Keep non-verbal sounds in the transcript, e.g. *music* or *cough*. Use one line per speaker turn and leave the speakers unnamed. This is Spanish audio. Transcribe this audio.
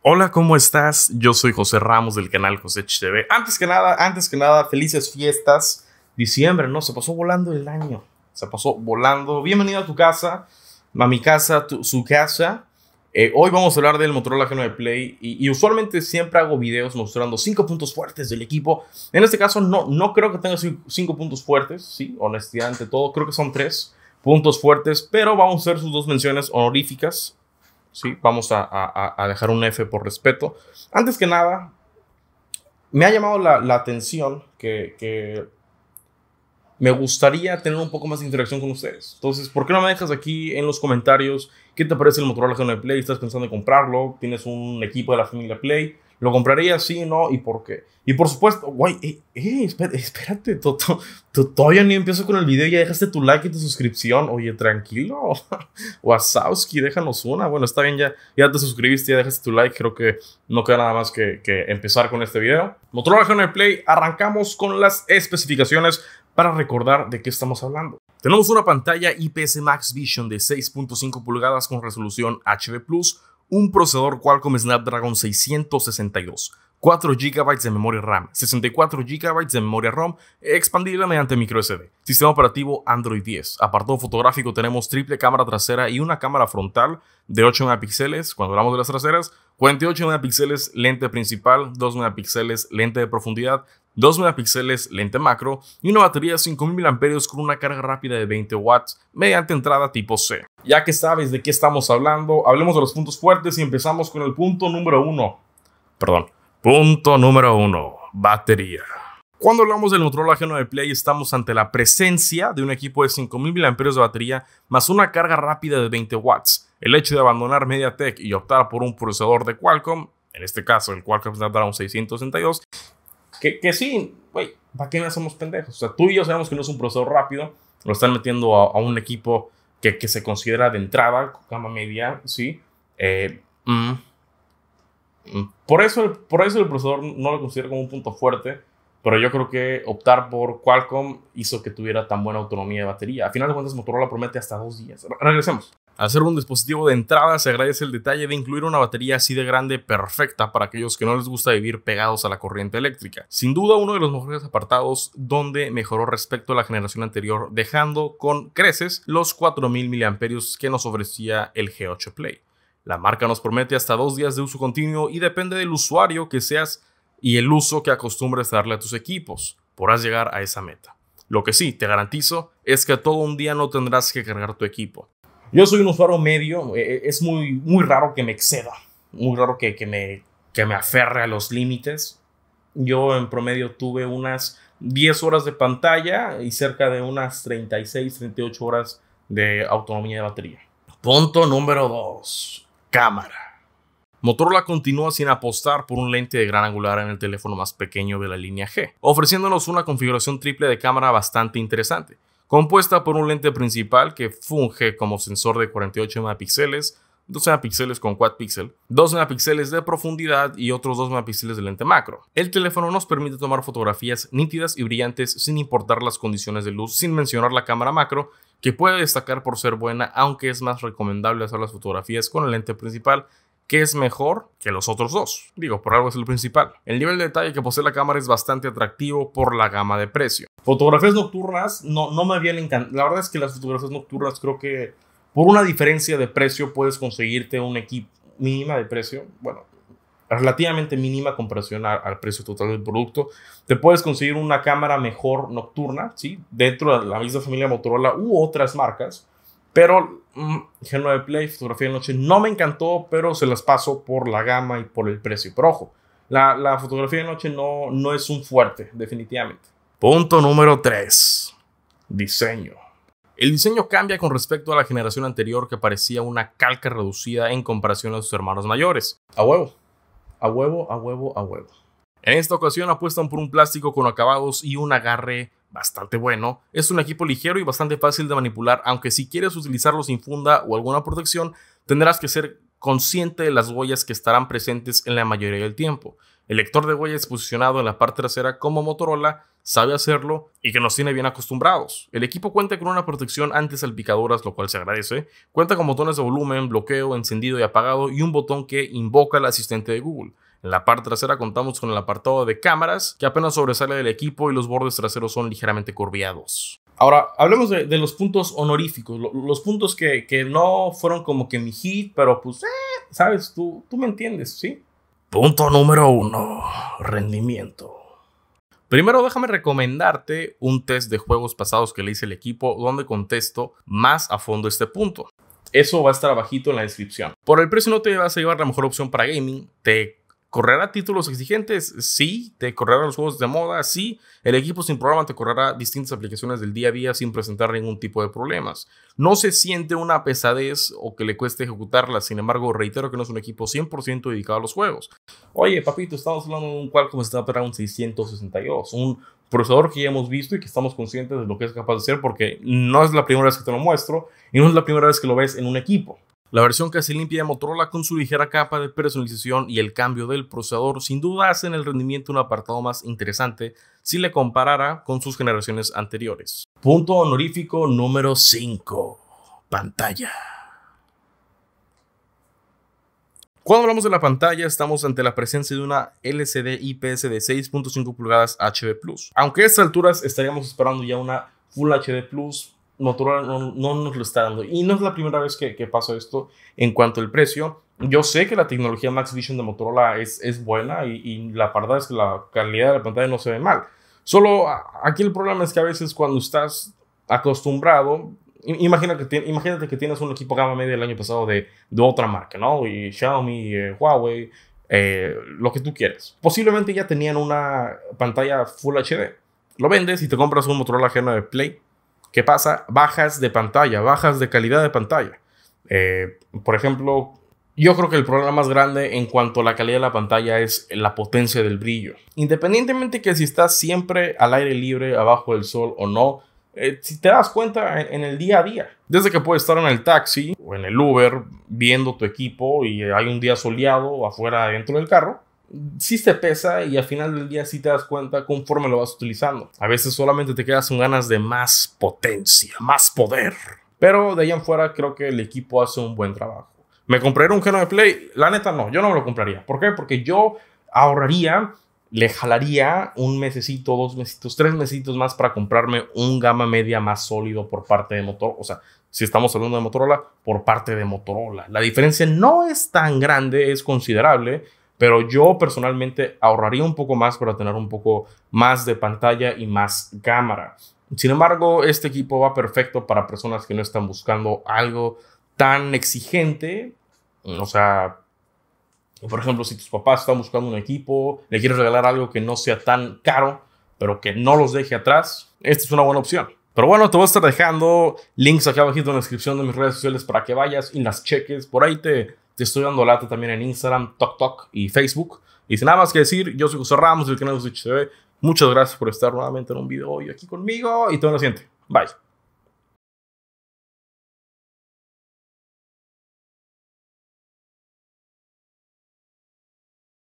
Hola, ¿cómo estás? Yo soy José Ramos del canal José TV. Antes que nada, antes que nada, felices fiestas. Diciembre, ¿no? Se pasó volando el año. Se pasó volando. Bienvenido a tu casa, a mi casa, tu, su casa. Eh, hoy vamos a hablar del Motorola G9 Play y, usualmente siempre hago videos mostrando cinco puntos fuertes del equipo. En este caso no, no creo que tenga cinco puntos fuertes, sí, honestidad ante todo, creo que son tres puntos fuertes, pero vamos a hacer sus dos menciones honoríficas Vamos a, dejar un F por respeto. Antes que nada, me ha llamado la, atención que, que, me gustaría tener un poco más de interacción con ustedes. Entonces, ¿por qué no me dejas aquí en los comentarios qué te parece el Motorola g de Play? ¿Estás pensando en comprarlo? ¿Tienes un equipo de la familia Play? ¿Lo compraría? Sí, no, ¿y por qué? Y por supuesto, guay, eh, eh espérate, todavía ni empiezo con el video, ya dejaste tu like y tu suscripción. Oye, tranquilo, *laughs* Wasowski, déjanos una. Bueno, está bien, ya, ya te suscribiste, ya dejaste tu like, creo que no queda nada más que, empezar con este video. Motorola el Play, arrancamos con las especificaciones para recordar de qué estamos hablando. Tenemos una pantalla IPS Max Vision de 6.5 pulgadas con resolución HB+, un procesador Qualcomm Snapdragon 662, 4 GB de memoria RAM, 64 GB de memoria ROM expandible mediante microSD, sistema operativo Android 10. Apartado fotográfico tenemos triple cámara trasera y una cámara frontal de 8 megapíxeles, cuando hablamos de las traseras, 48 megapíxeles lente principal, 2 megapíxeles lente de profundidad, 2 megapíxeles, lente macro y una batería de 5000 mAh con una carga rápida de 20 watts mediante entrada tipo C. Ya que sabes de qué estamos hablando, hablemos de los puntos fuertes y empezamos con el punto número 1. Perdón, punto número 1, batería. Cuando hablamos del Motorola g de Play estamos ante la presencia de un equipo de 5000 mAh de batería más una carga rápida de 20 watts. El hecho de abandonar MediaTek y optar por un procesador de Qualcomm, en este caso el Qualcomm Snapdragon 662, que, sí, güey, ¿para qué no somos pendejos? O sea, tú y yo sabemos que no es un procesador rápido, lo están metiendo a, un equipo que, se considera de entrada, cama media, ¿sí? Eh, mm, mm, por, eso, el, por eso el procesador no lo considero como un punto fuerte, pero yo creo que optar por Qualcomm hizo que tuviera tan buena autonomía de batería. Al final de cuentas, Motorola promete hasta dos días. Regresemos hacer un dispositivo de entrada se agradece el detalle de incluir una batería así de grande perfecta para aquellos que no les gusta vivir pegados a la corriente eléctrica. Sin duda uno de los mejores apartados donde mejoró respecto a la generación anterior dejando con creces los 4000 mAh que nos ofrecía el G8 Play. La marca nos promete hasta dos días de uso continuo y depende del usuario que seas y el uso que acostumbres a darle a tus equipos. Podrás llegar a esa meta. Lo que sí te garantizo es que todo un día no tendrás que cargar tu equipo. Yo soy un usuario medio, eh, eh, es muy, muy raro que me exceda, muy raro que, me, que me aferre a los límites. Yo en promedio tuve unas 10 horas de pantalla y cerca de unas 36, 38 horas de autonomía de batería. Punto número 2. Cámara. Motorola continúa sin apostar por un lente de gran angular en el teléfono más pequeño de la línea G, ofreciéndonos una configuración triple de cámara bastante interesante compuesta por un lente principal que funge como sensor de 48 megapíxeles, 12 megapíxeles con 4 pixel, 2 megapíxeles de profundidad y otros 2 megapíxeles de lente macro. El teléfono nos permite tomar fotografías nítidas y brillantes sin importar las condiciones de luz, sin mencionar la cámara macro, que puede destacar por ser buena, aunque es más recomendable hacer las fotografías con el lente principal que es mejor que los otros dos. Digo, por algo es el principal. El nivel de detalle que posee la cámara es bastante atractivo por la gama de precio. Fotografías nocturnas no, no me habían encantado. La verdad es que las fotografías nocturnas creo que por una diferencia de precio puedes conseguirte un equipo mínima de precio. Bueno, relativamente mínima comparación al precio total del producto. Te puedes conseguir una cámara mejor nocturna, ¿sí? Dentro de la misma familia Motorola u otras marcas. Pero Gen mm, G9 Play, fotografía de noche, no me encantó, pero se las paso por la gama y por el precio. Pero ojo, la, fotografía de noche no, no es un fuerte, definitivamente. Punto número 3. Diseño. El diseño cambia con respecto a la generación anterior que parecía una calca reducida en comparación a sus hermanos mayores. A huevo, a huevo, a huevo, a huevo. En esta ocasión apuestan por un plástico con acabados y un agarre bastante bueno. Es un equipo ligero y bastante fácil de manipular, aunque si quieres utilizarlo sin funda o alguna protección, tendrás que ser consciente de las huellas que estarán presentes en la mayoría del tiempo. El lector de huellas posicionado en la parte trasera como Motorola sabe hacerlo y que nos tiene bien acostumbrados. El equipo cuenta con una protección ante salpicaduras, lo cual se agradece. Cuenta con botones de volumen, bloqueo, encendido y apagado y un botón que invoca al asistente de Google. En la parte trasera contamos con el apartado de cámaras que apenas sobresale del equipo y los bordes traseros son ligeramente curviados. Ahora, hablemos de, los puntos honoríficos, los puntos que, que, no fueron como que mi hit, pero pues, eh, sabes, tú, tú me entiendes, ¿sí? Punto número uno, rendimiento. Primero déjame recomendarte un test de juegos pasados que le hice el equipo donde contesto más a fondo este punto. Eso va a estar abajito en la descripción. Por el precio no te vas a llevar la mejor opción para gaming, te correrá títulos exigentes, sí, te correrá los juegos de moda, sí, el equipo sin programa te correrá distintas aplicaciones del día a día sin presentar ningún tipo de problemas. No se siente una pesadez o que le cueste ejecutarla, sin embargo, reitero que no es un equipo 100% dedicado a los juegos. Oye, papito, estamos hablando de un Qualcomm un 662, un procesador que ya hemos visto y que estamos conscientes de lo que es capaz de hacer porque no es la primera vez que te lo muestro y no es la primera vez que lo ves en un equipo. La versión casi limpia de Motorola con su ligera capa de personalización y el cambio del procesador sin duda hacen el rendimiento un apartado más interesante si le comparara con sus generaciones anteriores. Punto honorífico número 5. Pantalla. Cuando hablamos de la pantalla, estamos ante la presencia de una LCD IPS de 6.5 pulgadas HD+. Aunque a estas alturas estaríamos esperando ya una Full HD+, Motorola no, nos lo está dando. Y no es la primera vez que, que, pasa esto en cuanto al precio. Yo sé que la tecnología Max Vision de Motorola es, es buena y, la verdad es que la calidad de la pantalla no se ve mal. Solo aquí el problema es que a veces cuando estás acostumbrado, imagínate que, imagínate que tienes un equipo gama media el año pasado de, otra marca, ¿no? Y Xiaomi, eh, Huawei, eh, lo que tú quieras. Posiblemente ya tenían una pantalla Full HD. Lo vendes y te compras un Motorola g de Play ¿Qué pasa? Bajas de pantalla, bajas de calidad de pantalla. Eh, por ejemplo, yo creo que el problema más grande en cuanto a la calidad de la pantalla es la potencia del brillo. Independientemente que si estás siempre al aire libre, abajo del sol o no, eh, si te das cuenta en, el día a día. Desde que puedes estar en el taxi o en el Uber viendo tu equipo y hay un día soleado afuera dentro del carro, si te pesa y al final del día sí te das cuenta conforme lo vas utilizando. A veces solamente te quedas con ganas de más potencia, más poder. Pero de allá en fuera creo que el equipo hace un buen trabajo. ¿Me compraría un de Play? La neta no, yo no me lo compraría. ¿Por qué? Porque yo ahorraría, le jalaría un mesecito, dos mesitos, tres mesitos más para comprarme un gama media más sólido por parte de Motorola. O sea, si estamos hablando de Motorola, por parte de Motorola. La diferencia no es tan grande, es considerable pero yo personalmente ahorraría un poco más para tener un poco más de pantalla y más cámaras. Sin embargo, este equipo va perfecto para personas que no están buscando algo tan exigente. O sea, por ejemplo, si tus papás están buscando un equipo, le quieres regalar algo que no sea tan caro, pero que no los deje atrás, esta es una buena opción. Pero bueno, te voy a estar dejando links aquí abajito en la descripción de mis redes sociales para que vayas y las cheques. Por ahí te, te estoy dando lata también en Instagram, TikTok y Facebook. Y sin nada más que decir, yo soy José Ramos del canal de Muchas gracias por estar nuevamente en un video hoy aquí conmigo y todo lo siguiente. Bye.